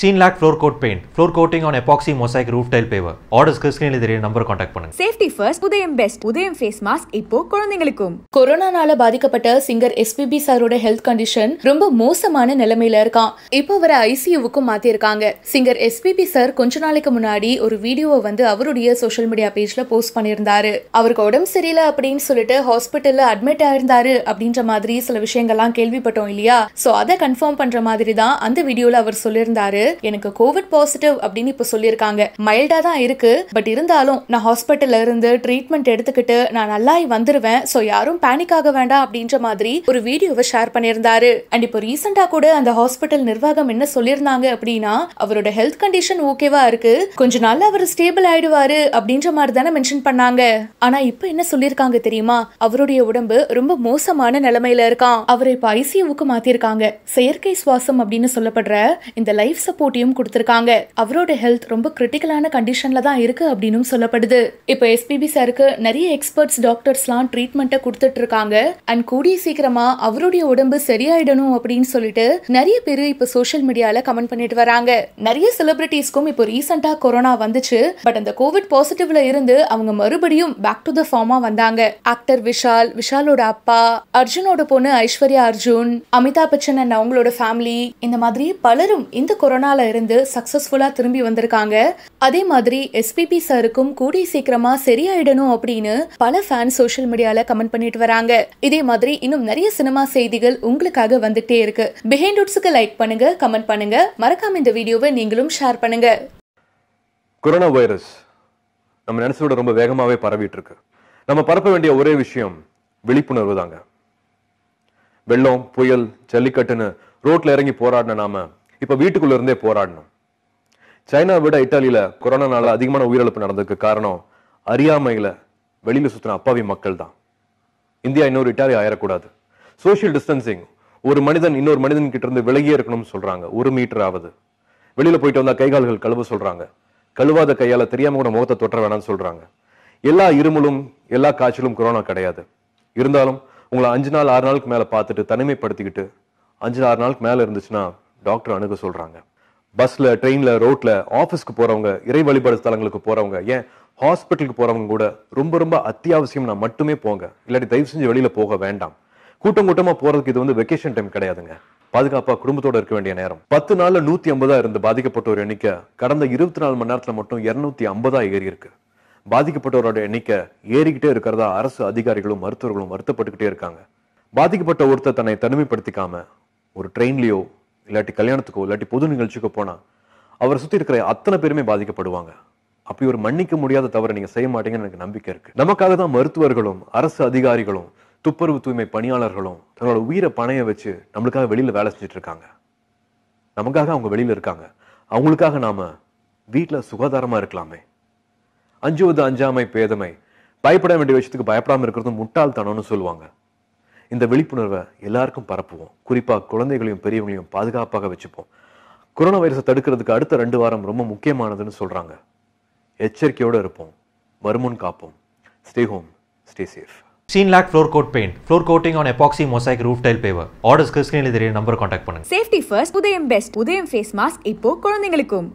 scene lock floor coat paint floor coating on epoxy mosaic roof tile paver ஆர்டர்ஸ்க்கு ஸ்கிரீனில் தெரிய number contact பண்ணுங்க safety first Udhayam best Udhayam face mask இப்போ குழந்தைகளுக்கும் கொரோனானால பாதிக்கப்பட்ட சிங்கர் எஸ்பிபி சாரோட ஹெல்த் கண்டிஷன் ரொம்ப மோசமான நிலைமையில இருக்கான் இப்போ அவரை ஐசியூவுக்கும் மாத்திருக்காங்க சிங்கர் எஸ்பிபி சார் கொஞ்ச நாளைக்கு முன்னாடி ஒரு வீடியோவை வந்து அவருடைய சோஷியல் மீடியா பேஜ்ல போஸ்ட் பண்ணியிருந்தாரு அவருக்கு உடம்பு சரியில்லை அப்படின்னு சொல்லிட்டு ஹாஸ்பிட்டல்ல அட்மிட் ஆயிருந்தாரு அப்படின்ற மாதிரி சில விஷயங்கள்லாம் கேள்விப்பட்டோம் இல்லையா சோ அதை கன்ஃபார்ம் பண்ற மாதிரி தான் அந்த வீடியோல அவர் சொல்லியிருந்தாரு எனக்கு கோவிட் பாசிட்டிவ் அப்படின்னு இப்போ சொல்லியிருக்காங்க மைல்டா தான் இருக்கு பட் இருந்தாலும் நான் ஹாஸ்பிட்டல்ல இருந்து ட்ரீட்மெண்ட் எடுத்துக்கிட்டு நான் நல்லா வந்துருவேன் ஸோ யாரும் பேனிக் ஆக வேண்டாம் அப்படின்ற மாதிரி ஒரு வீடியோவை ஷேர் பண்ணியிருந்தாரு அண்ட் இப்போ ரீசெண்டா கூட அந்த ஹாஸ்பிட்டல் நிர்வாகம் என்ன சொல்லியிருந்தாங்க அப்படின்னா அவரோட ஹெல்த் கண்டிஷன் ஓகேவா இருக்கு கொஞ்ச நாள் அவர் ஸ்டேபிள் ஆயிடுவாரு அப்படின்ற மாதிரி தானே மென்ஷன் பண்ணாங்க ஆனா இப்ப என்ன சொல்லியிருக்காங்க தெரியுமா அவருடைய உடம்பு ரொம்ப மோசமான நிலைமையில இருக்கான் அவரை இப்ப ஐசியூவுக்கு மாத்திருக்காங்க செயற்கை சுவாசம் அப்படின்னு சொல்லப்படுற இந்த லைஃப் சப்போர்ட் போட்டியும் கொடுத்திருக்காங்க அவரோட ஹெல்த் ரொம்ப கிரிட்டிக்கலான கண்டிஷன்ல தான் இருக்கு அப்படின்னு சொல்லப்படுது இப்போ எஸ்பிபி சாருக்கு நிறைய எக்ஸ்பர்ட்ஸ் டாக்டர்ஸ்லாம் ட்ரீட்மெண்ட்டை கொடுத்துட்டு இருக்காங்க அண்ட் கூடிய சீக்கிரமா அவருடைய உடம்பு சரியாயிடணும் அப்படின்னு சொல்லிட்டு நிறைய பேர் இப்போ சோஷியல் மீடியால கமெண்ட் பண்ணிட்டு வராங்க நிறைய செலிபிரிட்டிஸ்க்கும் இப்போ ரீசெண்டா கொரோனா வந்துச்சு பட் அந்த கோவிட் பாசிட்டிவ்ல இருந்து அவங்க மறுபடியும் பேக் டு த ஃபார்மா வந்தாங்க ஆக்டர் விஷால் விஷாலோட அப்பா அர்ஜுனோட பொண்ணு ஐஸ்வர்யா அர்ஜுன் அமிதாப் பச்சன் அண்ட் அவங்களோட ஃபேமிலி இந்த மாதிரி பலரும் இந்த கொரோனா கொரோனால இருந்து சக்சஸ்ஃபுல்லா திரும்பி வந்திருக்காங்க அதே மாதிரி எஸ்பிபி சாருக்கும் கூடிய சீக்கிரமா சரியாயிடணும் அப்படின்னு பல ஃபேன் சோஷியல் மீடியால கமெண்ட் பண்ணிட்டு வராங்க இதே மாதிரி இன்னும் நிறைய சினிமா செய்திகள் உங்களுக்காக வந்துட்டே இருக்கு பிஹைண்ட் லைக் பண்ணுங்க கமெண்ட் பண்ணுங்க மறக்காம இந்த வீடியோவை நீங்களும் ஷேர் பண்ணுங்க கொரோனா வைரஸ் நம்ம நினைச்சோட ரொம்ப வேகமாகவே பரவிட்டு இருக்கு நம்ம பரப்ப வேண்டிய ஒரே விஷயம் விழிப்புணர்வு தாங்க வெள்ளம் புயல் ஜல்லிக்கட்டுன்னு ரோட்ல இறங்கி போராடின நாம இப்போ வீட்டுக்குள்ள இருந்தே போராடணும் சைனா விட இட்டாலியில கொரோனானால அதிகமான உயிரிழப்பு நடந்ததுக்கு காரணம் அறியாமையில வெளியில சுத்தின அப்பாவி மக்கள் தான் இந்தியா இன்னொரு இத்தாலி ஆயிடக்கூடாது சோசியல் டிஸ்டன்சிங் ஒரு மனிதன் இன்னொரு மனிதன் கிட்ட இருந்து விலகியே இருக்கணும்னு சொல்றாங்க ஒரு மீட்டர் ஆகுது வெளியில போயிட்டு வந்தா கைகால்கள் கழுவ சொல்றாங்க கழுவாத கையால தெரியாம கூட முகத்தை தொற்ற வேணாம்னு சொல்றாங்க எல்லா இருமலும் எல்லா காய்ச்சலும் கொரோனா கிடையாது இருந்தாலும் உங்களை அஞ்சு நாள் ஆறு நாளுக்கு மேலே பார்த்துட்டு தனிமைப்படுத்திக்கிட்டு அஞ்சு ஆறு நாளுக்கு மேலே இருந்துச்சுன்னா டாக்டர் அணுக சொல்கிறாங்க பஸ்ஸில் ட்ரெயினில் ரோட்டில் ஆஃபீஸ்க்கு போகிறவங்க இறை வழிபாடு ஸ்தலங்களுக்கு போகிறவங்க ஏன் ஹாஸ்பிட்டலுக்கு போகிறவங்க கூட ரொம்ப ரொம்ப அத்தியாவசியம்னா மட்டுமே போங்க இல்லாட்டி தயவு செஞ்சு வெளியில் போக வேண்டாம் கூட்டம் கூட்டமாக போகிறதுக்கு இது வந்து வெக்கேஷன் டைம் கிடையாதுங்க பாதுகாப்பாக குடும்பத்தோடு இருக்க வேண்டிய நேரம் பத்து நாளில் நூற்றி ஐம்பதா இருந்து பாதிக்கப்பட்டவர் எண்ணிக்கை கடந்த இருபத்தி நாலு மணி நேரத்தில் மட்டும் இரநூத்தி ஐம்பதா ஏறி இருக்கு பாதிக்கப்பட்டவரோட எண்ணிக்கை ஏறிக்கிட்டே இருக்கிறதா அரசு அதிகாரிகளும் மருத்துவர்களும் வருத்தப்பட்டுக்கிட்டே இருக்காங்க பாதிக்கப்பட்ட ஒருத்தர் தன்னை தனிமைப்படுத்திக்காம ஒரு ட்ரெயின்லயோ இல்லாட்டி கல்யாணத்துக்கோ இல்லாட்டி பொது நிகழ்ச்சிக்கோ போனால் அவரை சுற்றி இருக்கிற அத்தனை பேருமே பாதிக்கப்படுவாங்க அப்படி ஒரு மன்னிக்க முடியாத தவறை நீங்கள் செய்ய மாட்டீங்கன்னு எனக்கு நம்பிக்கை இருக்குது நமக்காக தான் மருத்துவர்களும் அரசு அதிகாரிகளும் துப்புரவு தூய்மை பணியாளர்களும் தங்களோட உயிரை பணையை வச்சு நம்மளுக்காக வெளியில் வேலை செஞ்சுட்டு இருக்காங்க நமக்காக அவங்க வெளியில் இருக்காங்க அவங்களுக்காக நாம் வீட்டில் சுகாதாரமாக இருக்கலாமே அஞ்சுவது அஞ்சாமை பேதமை பயப்பட வேண்டிய விஷயத்துக்கு பயப்படாமல் இருக்கிறது முட்டாள்தனம்னு சொல்லுவாங்க இந்த விழிப்புணர்வை எல்லாருக்கும் பரப்புவோம் குறிப்பாக குழந்தைகளையும் பெரியவங்களையும் பாதுகாப்பாக வச்சுப்போம் கொரோனா வைரஸை தடுக்கிறதுக்கு அடுத்த ரெண்டு வாரம் ரொம்ப முக்கியமானதுன்னு சொல்கிறாங்க எச்சரிக்கையோடு இருப்போம் வருமுன் காப்போம் stay home stay safe seen lock floor coat paint floor coating on epoxy mosaic roof tile paver orders ஸ்கிரீனில் தெரிய நம்பர் கான்டாக்ட் பண்ணுங்க safety first Udhayam best Udhayam face mask இப்போ குழந்தைங்களுக்கும்